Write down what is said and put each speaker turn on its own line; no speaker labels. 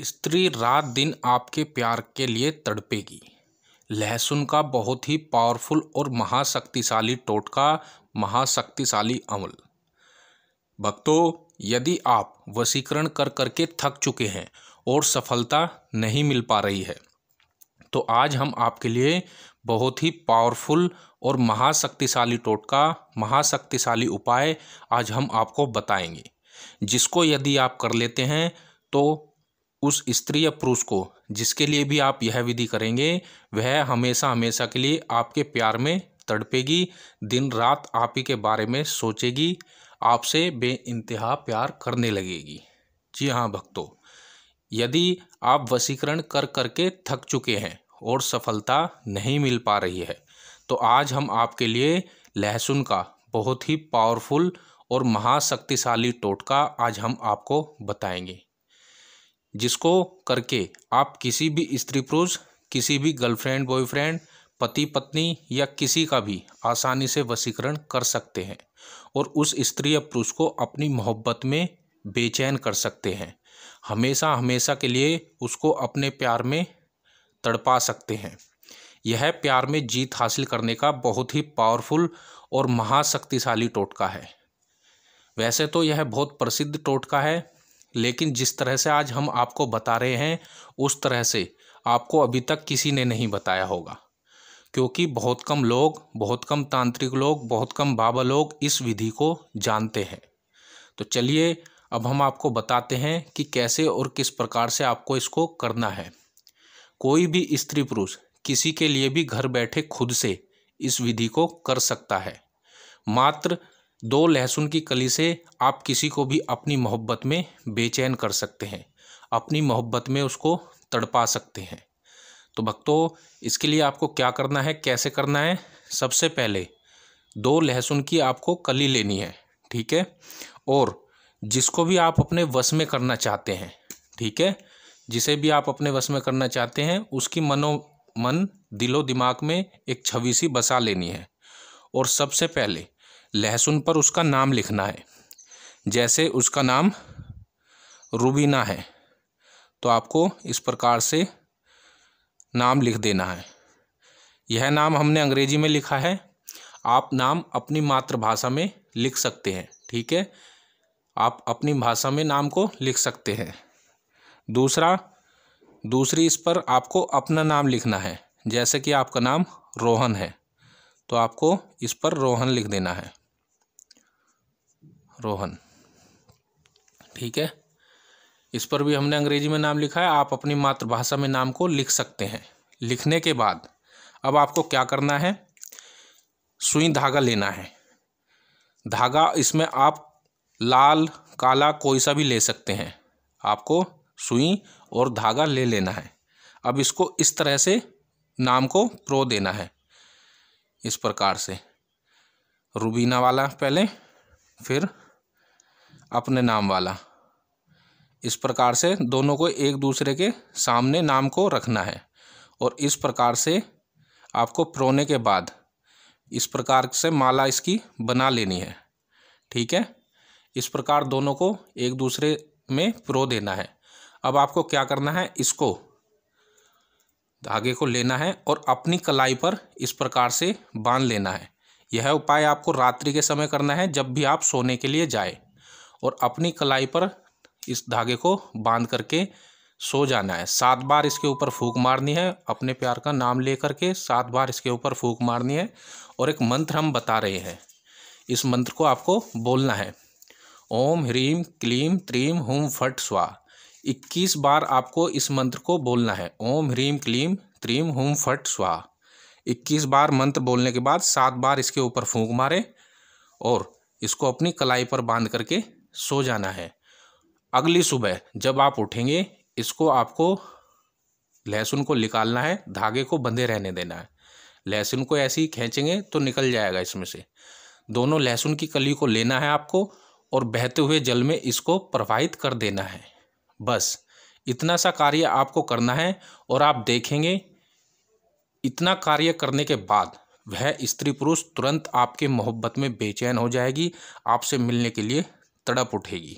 स्त्री रात दिन आपके प्यार के लिए तड़पेगी लहसुन का बहुत ही पावरफुल और महाशक्तिशाली टोटका महाशक्तिशाली अमल भक्तों यदि आप वसीकरण कर करके थक चुके हैं और सफलता नहीं मिल पा रही है तो आज हम आपके लिए बहुत ही पावरफुल और महाशक्तिशाली टोटका महाशक्तिशाली उपाय आज हम आपको बताएंगे जिसको यदि आप कर लेते हैं तो उस स्त्री या पुरुष को जिसके लिए भी आप यह विधि करेंगे वह हमेशा हमेशा के लिए आपके प्यार में तड़पेगी दिन रात आप ही के बारे में सोचेगी आपसे बे इंतहा प्यार करने लगेगी जी हाँ भक्तों यदि आप वसीकरण कर करके थक चुके हैं और सफलता नहीं मिल पा रही है तो आज हम आपके लिए लहसुन का बहुत ही पावरफुल और महाशक्तिशाली टोटका आज हम आपको बताएंगे जिसको करके आप किसी भी स्त्री पुरुष किसी भी गर्लफ्रेंड बॉयफ्रेंड पति पत्नी या किसी का भी आसानी से वशीकरण कर सकते हैं और उस स्त्री या पुरुष को अपनी मोहब्बत में बेचैन कर सकते हैं हमेशा हमेशा के लिए उसको अपने प्यार में तड़पा सकते हैं यह प्यार में जीत हासिल करने का बहुत ही पावरफुल और महाशक्तिशाली टोटका है वैसे तो यह बहुत प्रसिद्ध टोटका है लेकिन जिस तरह से आज हम आपको बता रहे हैं उस तरह से आपको अभी तक किसी ने नहीं बताया होगा क्योंकि बहुत कम लोग बहुत कम तांत्रिक लोग बहुत कम बाबा लोग इस विधि को जानते हैं तो चलिए अब हम आपको बताते हैं कि कैसे और किस प्रकार से आपको इसको करना है कोई भी स्त्री पुरुष किसी के लिए भी घर बैठे खुद से इस विधि को कर सकता है मात्र दो लहसुन की कली से आप किसी को भी अपनी मोहब्बत में बेचैन कर सकते हैं अपनी मोहब्बत में उसको तड़पा सकते हैं तो भक्तों इसके लिए आपको क्या करना है कैसे करना है सबसे पहले दो लहसुन की आपको कली लेनी है ठीक है और जिसको भी आप अपने वश में करना चाहते हैं ठीक है जिसे भी आप अपने वश में करना चाहते हैं उसकी मनो मन दिलो दिमाग में एक छवि सी बसा लेनी है और सबसे पहले लहसुन पर उसका नाम लिखना है जैसे उसका नाम रूबीना है तो आपको इस प्रकार से नाम लिख देना है यह नाम हमने अंग्रेजी में लिखा है आप नाम अपनी मातृभाषा में लिख सकते हैं ठीक है आप अपनी भाषा में नाम को लिख सकते हैं दूसरा दूसरी इस पर आपको अपना नाम लिखना है जैसे कि आपका नाम रोहन है तो आपको इस पर रोहन लिख देना है रोहन ठीक है इस पर भी हमने अंग्रेजी में नाम लिखा है आप अपनी मातृभाषा में नाम को लिख सकते हैं लिखने के बाद अब आपको क्या करना है सुई धागा लेना है धागा इसमें आप लाल काला कोई सा भी ले सकते हैं आपको सुई और धागा ले लेना है अब इसको इस तरह से नाम को प्रो देना है इस प्रकार से रुबीना वाला पहले फिर अपने नाम वाला इस प्रकार से दोनों को एक दूसरे के सामने नाम को रखना है और इस प्रकार से आपको प्रोने के बाद इस प्रकार से माला इसकी बना लेनी है ठीक है इस प्रकार दोनों को एक दूसरे में प्रो देना है अब आपको क्या करना है इसको धागे को लेना है और अपनी कलाई पर इस प्रकार से बांध लेना है यह उपाय आपको रात्रि के समय करना है जब भी आप सोने के लिए जाए और अपनी कलाई पर इस धागे को बांध करके सो जाना है सात बार इसके ऊपर फूक मारनी है अपने प्यार का नाम ले करके सात बार इसके ऊपर फूक मारनी है और एक मंत्र हम बता रहे हैं इस मंत्र को आपको बोलना है ओम ह्रीम क्लीम त्रीम हुम फट स्वा इक्कीस बार आपको इस मंत्र को बोलना है ओम ह्रीम क्लीम त्रीम हुम फट स्वा इक्कीस बार मंत्र बोलने के बाद सात बार इसके ऊपर फूंक मारें और इसको अपनी कलाई पर बांध करके सो जाना है अगली सुबह जब आप उठेंगे इसको आपको लहसुन को निकालना है धागे को बंधे रहने देना है लहसुन को ऐसे ही खींचेंगे तो निकल जाएगा इसमें से दोनों लहसुन की कली को लेना है आपको और बहते हुए जल में इसको प्रवाहित कर देना है बस इतना सा कार्य आपको करना है और आप देखेंगे इतना कार्य करने के बाद वह स्त्री पुरुष तुरंत आपके मोहब्बत में बेचैन हो जाएगी आपसे मिलने के लिए तड़प उठेगी